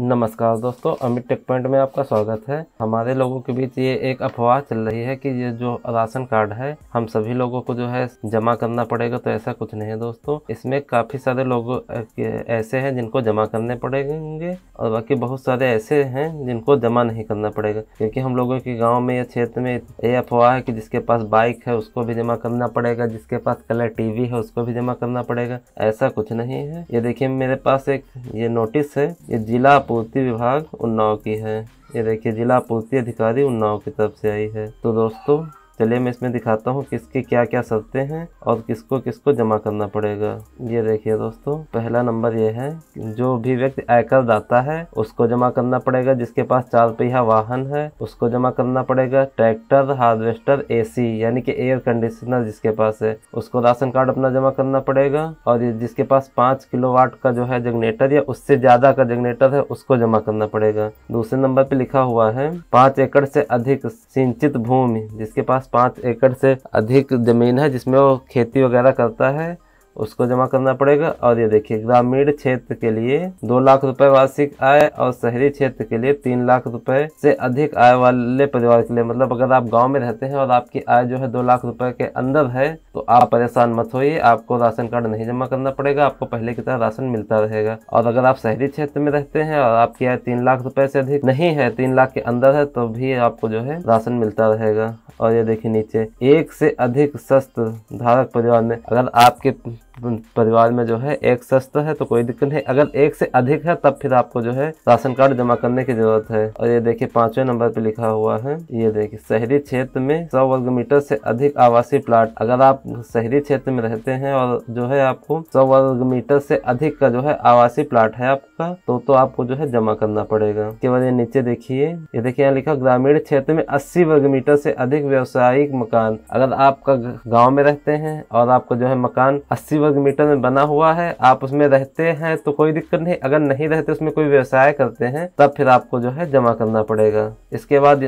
नमस्कार दोस्तों Amit take point में आपका स्वागत है हमारे लोगों के बीच ये एक अफवाह चल रही है कि ये जो राशन कार्ड है हम सभी लोगों को जो है जमा करना पड़ेगा तो ऐसा कुछ नहीं है दोस्तों इसमें काफ़ी सारे लोग ऐसे हैं जिनको जमा करने पड़ेंगे और बाकी बहुत सारे ऐसे हैं जिनको जमा नहीं करना पड़ेगा क्योंकि हम लोगों के गाँव में या क्षेत्र में ये अफवाह है कि जिसके पास बाइक है उसको भी जमा करना पड़ेगा जिसके पास कलर टीवी है उसको भी जमा करना पड़ेगा ऐसा कुछ नहीं है ये देखिए मेरे पास एक ये नोटिस है ये जिला आपूर्ति विभाग उन्नाव की है ये देखिए जिला आपूर्ति अधिकारी उन्नाव की तरफ से आई है तो दोस्तों चलिए मैं इसमें दिखाता हूँ किसके क्या क्या शर्तें हैं और किसको किसको जमा करना पड़ेगा ये देखिए दोस्तों पहला नंबर ये है जो भी व्यक्ति आयकर दाता है उसको जमा करना पड़ेगा जिसके पास चार पहिया वाहन है उसको जमा करना पड़ेगा ट्रैक्टर हार्वेस्टर एसी यानी कि एयर कंडीशनर जिसके पास है उसको राशन कार्ड अपना जमा करना पड़ेगा और जिसके पास पाँच किलो का जो है जनरेटर या उससे ज्यादा का जनरेटर है उसको जमा करना पड़ेगा दूसरे नंबर पे लिखा हुआ है पाँच एकड़ से अधिक सिंचित भूमि जिसके पास पास पाँच एकड़ से अधिक जमीन है जिसमें वो खेती वगैरह करता है उसको जमा करना पड़ेगा और ये देखिए ग्रामीण क्षेत्र के लिए दो लाख रुपए वार्षिक आय और शहरी क्षेत्र के लिए तीन लाख रुपए से अधिक आय वाले परिवार के लिए मतलब अगर आप गांव में रहते हैं और आपकी आय जो है दो लाख रुपए के अंदर है तो आप परेशान मत होइए आपको राशन कार्ड नहीं जमा करना पड़ेगा आपको पहले की तरह राशन मिलता रहेगा और अगर आप शहरी क्षेत्र में रहते हैं और आपकी आय तीन लाख रुपए से अधिक नहीं है तीन लाख के अंदर है तो भी आपको जो है राशन मिलता रहेगा और ये देखिए नीचे एक से अधिक शस्त्र धारक परिवार में अगर आपके परिवार में जो है एक सस्त है तो कोई दिक्कत नहीं अगर एक से अधिक है तब फिर आपको जो है राशन कार्ड जमा करने की जरूरत है और ये देखिए पांचवें नंबर पे लिखा हुआ है ये देखिए शहरी क्षेत्र में सौ वर्ग मीटर से अधिक आवासीय प्लाट अगर आप शहरी क्षेत्र में रहते हैं और जो है आपको सौ वर्ग मीटर से अधिक का जो है आवासीय प्लाट है आपका तो तो आपको जो है जमा करना पड़ेगा उसके बाद ये नीचे देखिए ये देखिए यहाँ लिखा ग्रामीण क्षेत्र में अस्सी वर्ग मीटर से अधिक व्यवसायिक मकान अगर आपका गाँव में रहते हैं और आपको जो है मकान अस्सी वर्ग मीटर में बना हुआ है आप उसमें रहते हैं तो कोई दिक्कत नहीं अगर नहीं रहते उसमें कोई व्यवसाय करते हैं तब फिर आपको जो है जमा करना पड़ेगा इसके बाद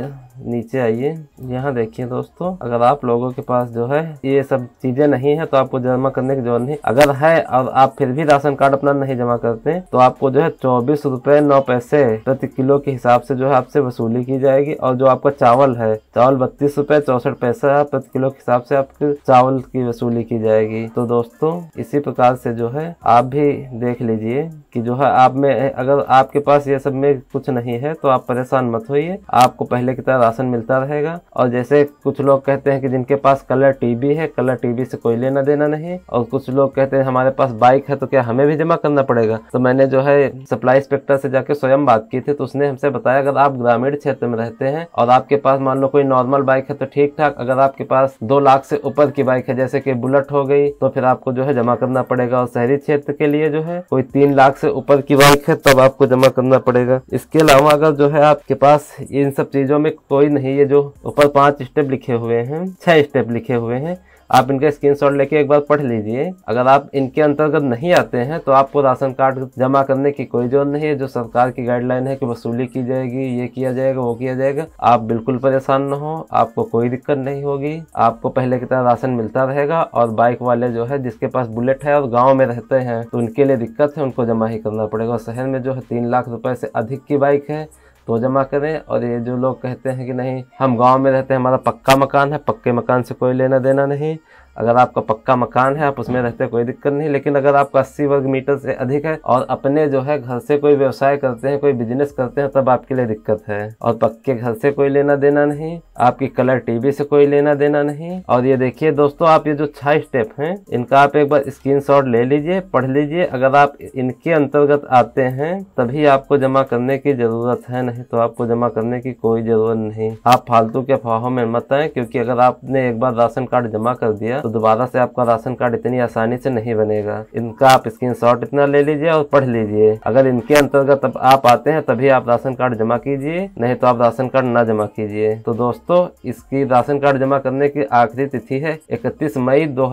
नीचे आइए यहाँ देखिए दोस्तों अगर आप लोगों के पास जो है ये सब चीजें नहीं है तो आपको जमा करने की जरूरत नहीं अगर है और आप फिर भी राशन कार्ड अपना नहीं जमा करते तो आपको जो है चौबीस रूपए नौ पैसे प्रति किलो के हिसाब से जो है आपसे वसूली की जाएगी और जो आपका चावल है चावल बत्तीस रूपए चौसठ पैसा प्रति किलो के हिसाब से आपके चावल की वसूली की जाएगी तो दोस्तों इसी प्रकार से जो है आप भी देख लीजिए कि जो है आप में अगर आपके पास ये सब में कुछ नहीं है तो आप परेशान मत होइए आपको पहले की तरह राशन मिलता रहेगा और जैसे कुछ लोग कहते हैं कि जिनके पास कलर टीवी है कलर टीवी से कोई लेना देना नहीं और कुछ लोग कहते हैं हमारे पास बाइक है तो क्या हमें भी जमा करना पड़ेगा तो मैंने जो है सप्लाई इंस्पेक्टर से जाके स्वयं बात की थी तो उसने हमसे बताया अगर आप ग्रामीण क्षेत्र में रहते हैं और आपके पास मान लो कोई नॉर्मल बाइक है तो ठीक ठाक अगर आपके पास दो लाख से ऊपर की बाइक है जैसे की बुलेट हो गई तो फिर आपको जो है जमा करना पड़ेगा और शहरी क्षेत्र के लिए जो है कोई तीन लाख से ऊपर की बाइक है तब आपको जमा करना पड़ेगा इसके अलावा अगर जो है आपके पास इन सब चीजों में कोई नहीं है जो ऊपर पांच स्टेप लिखे हुए हैं छह स्टेप लिखे हुए हैं आप इनका शॉट लेके एक बार पढ़ लीजिए अगर आप इनके अंतर्गत नहीं आते हैं तो आपको राशन कार्ड जमा करने की कोई जरूरत नहीं है जो सरकार की गाइडलाइन है कि वसूली की जाएगी ये किया जाएगा वो किया जाएगा आप बिल्कुल परेशान न हो आपको कोई दिक्कत नहीं होगी आपको पहले की तरह राशन मिलता रहेगा और बाइक वाले जो है जिसके पास बुलेट है और गाँव में रहते हैं तो उनके लिए दिक्कत है उनको जमा ही करना पड़ेगा शहर में जो है तीन लाख रुपए से अधिक की बाइक है तो जमा करें और ये जो लोग कहते हैं कि नहीं हम गांव में रहते हैं हमारा पक्का मकान है पक्के मकान से कोई लेना देना नहीं अगर आपका पक्का मकान है आप उसमें रहते कोई दिक्कत नहीं लेकिन अगर आपका अस्सी वर्ग मीटर से अधिक है और अपने जो है घर से कोई व्यवसाय करते हैं कोई बिजनेस करते हैं तब आपके लिए दिक्कत है और पक्के घर से कोई लेना देना नहीं आपकी कलर टीवी से कोई लेना देना नहीं और ये देखिए दोस्तों आप ये जो छह स्टेप हैं इनका आप एक बार स्क्रीन ले लीजिए पढ़ लीजिए अगर आप इनके अंतर्गत आते हैं तभी आपको जमा करने की जरूरत है नहीं तो आपको जमा करने की कोई जरूरत नहीं आप फालतू के अफवाहों में मत आए क्योंकि अगर आपने एक बार राशन कार्ड जमा कर दिया तो दोबारा से आपका राशन कार्ड इतनी आसानी से नहीं बनेगा इनका आप स्क्रीन इतना ले लीजिए और पढ़ लीजिए अगर इनके अंतर्गत आप आते हैं तभी आप राशन कार्ड जमा कीजिए नहीं तो आप राशन कार्ड न जमा कीजिए तो दोस्तों इसकी राशन कार्ड जमा करने की आखिरी तिथि है इकतीस मई दो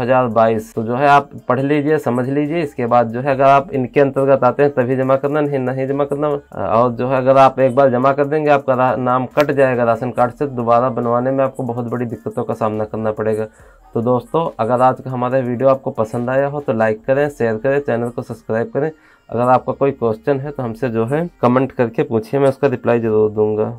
तो जो है आप पढ़ लीजिए समझ लीजिए इसके बाद जो है अगर आप इनके अंतर्गत आते हैं तभी जमा करना नहीं नहीं जमा करना और जो है अगर आप एक बार जमा कर देंगे आपका नाम कट जाएगा राशन कार्ड से दोबारा बनवाने में आपको बहुत बड़ी दिक्कतों का सामना करना पड़ेगा तो दोस्तों अगर आज का हमारा वीडियो आपको पसंद आया हो तो लाइक करें शेयर करें चैनल को सब्सक्राइब करें अगर आपका कोई क्वेश्चन है तो हमसे जो है कमेंट करके पूछिए मैं उसका रिप्लाई ज़रूर दूंगा